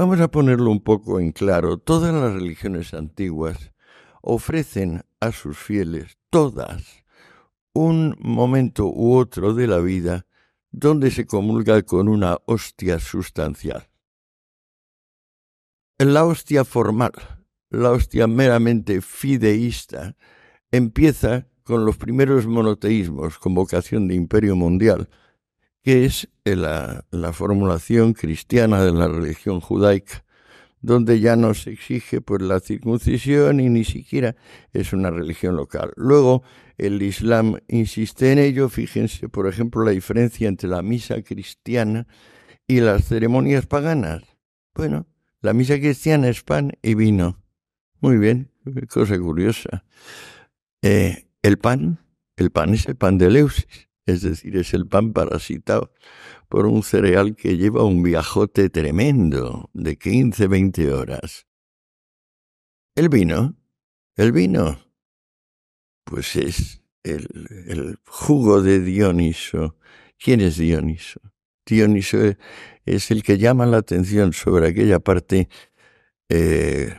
Vamos a ponerlo un poco en claro. Todas las religiones antiguas ofrecen a sus fieles, todas, un momento u otro de la vida donde se comulga con una hostia sustancial. La hostia formal, la hostia meramente fideísta, empieza con los primeros monoteísmos con vocación de imperio mundial, que es eh, la, formulación cristiana de la religión judaica, donde ya no se exige por la circuncisión y ni siquiera es una religión local. Luego, el Islam insiste en ello, fíjense, por ejemplo, la diferencia entre la misa cristiana y las ceremonias paganas. Bueno, la misa cristiana es pan y vino. Muy bien, cosa curiosa. Eh, el pan, el pan es el pan de Leusis es decir, es el pan parasitado por un cereal que lleva un viajote tremendo de 15, 20 horas. El vino, el vino, pues es el, jugo de Dioniso. ¿Quién es Dioniso? Dioniso es el que llama la atención sobre aquella parte eh,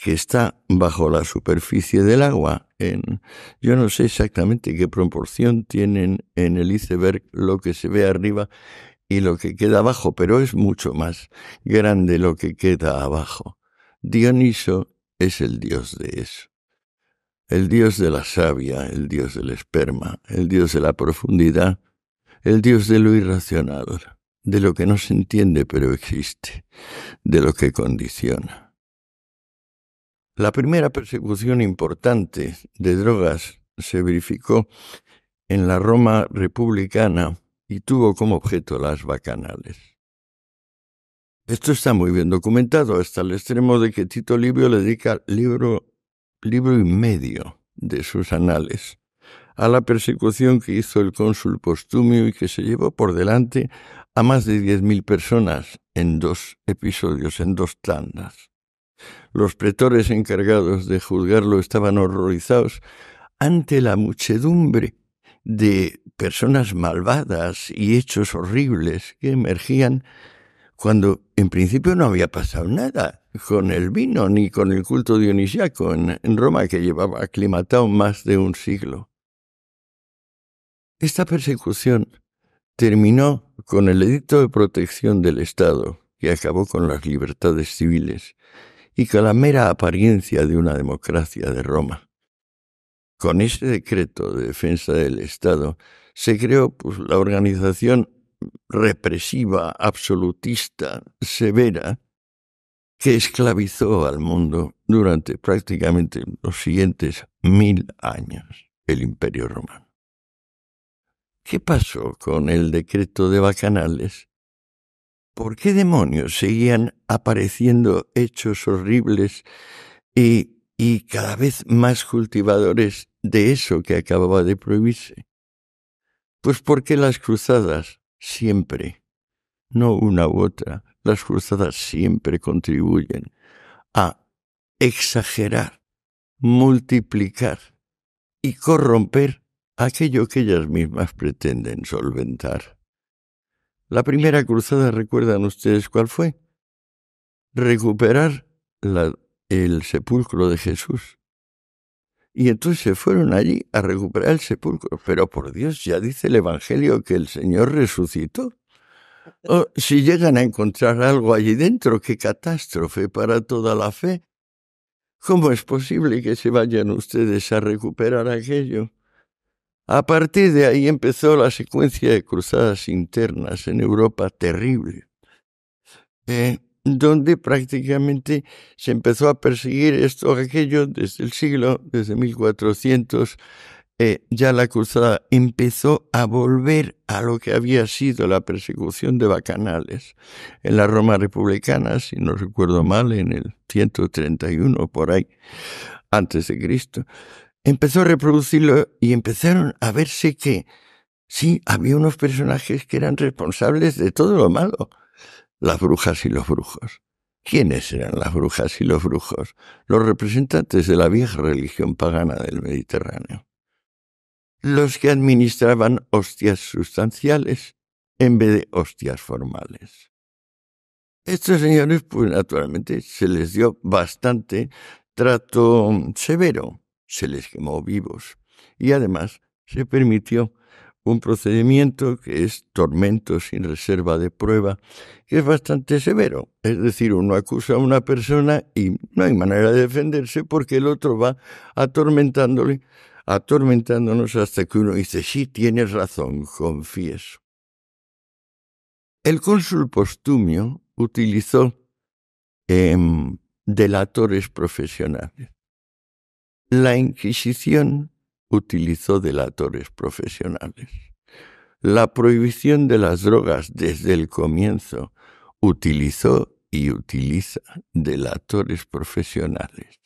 que está bajo la superficie del agua. En, yo no sé exactamente qué proporción tienen en el iceberg lo que se ve arriba y lo que queda abajo, pero es mucho más grande lo que queda abajo. Dioniso es el dios de eso. El dios de la savia, el dios del esperma, el dios de la profundidad, el dios de lo irracional, de lo que no se entiende pero existe, de lo que condiciona. La primera persecución importante de drogas se verificó en la Roma republicana y tuvo como objeto las bacanales. Esto está muy bien documentado hasta el extremo de que Tito Livio le dedica libro, libro y medio de sus anales a la persecución que hizo el cónsul Postumio y que se llevó por delante a más de 10.000 personas en dos episodios, en dos tandas los pretores encargados de juzgarlo estaban horrorizados ante la muchedumbre de personas malvadas y hechos horribles que emergían cuando en principio no había pasado nada con el vino ni con el culto dionisiaco en, en Roma que llevaba aclimatado más de un siglo. Esta persecución terminó con el edicto de protección del Estado, que acabó con las libertades civiles, y con la mera apariencia de una democracia de Roma. Con ese decreto de defensa del Estado se creó pues, la organización represiva, absolutista, severa, que esclavizó al mundo durante prácticamente los siguientes mil años el Imperio Romano. ¿Qué pasó con el decreto de Bacanales? ¿por qué demonios seguían apareciendo hechos horribles y, y cada vez más cultivadores de eso que acababa de prohibirse? Pues porque las cruzadas siempre, no una u otra, las cruzadas siempre contribuyen a exagerar, multiplicar y corromper aquello que ellas mismas pretenden solventar. La primera cruzada, recuerdan ustedes cuál fue? Recuperar el sepulcro de Jesús. Y entonces se fueron allí a recuperar el sepulcro. Pero por Dios, ya dice el Evangelio que el Señor resucitó. si llegan a encontrar algo allí dentro, qué catástrofe para toda la fe. ¿Cómo es posible que se vayan ustedes a recuperar aquello? A partir de ahí empezó la secuencia de cruzadas internas en Europa terrible, eh, donde prácticamente se empezó a perseguir esto aquello desde el siglo, desde 1400, eh, ya la cruzada empezó a volver a lo que había sido la persecución de bacanales en la Roma republicana, si no recuerdo mal, en el 131 por ahí, antes de Cristo empezó a reproducirlo y empezaron a verse que sí, había unos personajes que eran responsables de todo lo malo. Las brujas y los brujos. ¿Quiénes eran las brujas y los brujos? Los representantes de la vieja religión pagana del Mediterráneo. Los que administraban hostias sustanciales en vez de hostias formales. Estos señores, pues naturalmente, se les dio bastante trato severo, se les quemó vivos. Y además se permitió un procedimiento que es tormento sin reserva de prueba, que es bastante severo. Es decir, uno acusa a una persona y no hay manera de defenderse porque el otro va atormentándole, atormentándonos hasta que uno dice, sí, tienes razón, confieso. El cónsul postumio utilizó em, delatores profesionales. La Inquisición utilizó delatores profesionales. La prohibición de las drogas desde el comienzo utilizó y utiliza delatores profesionales.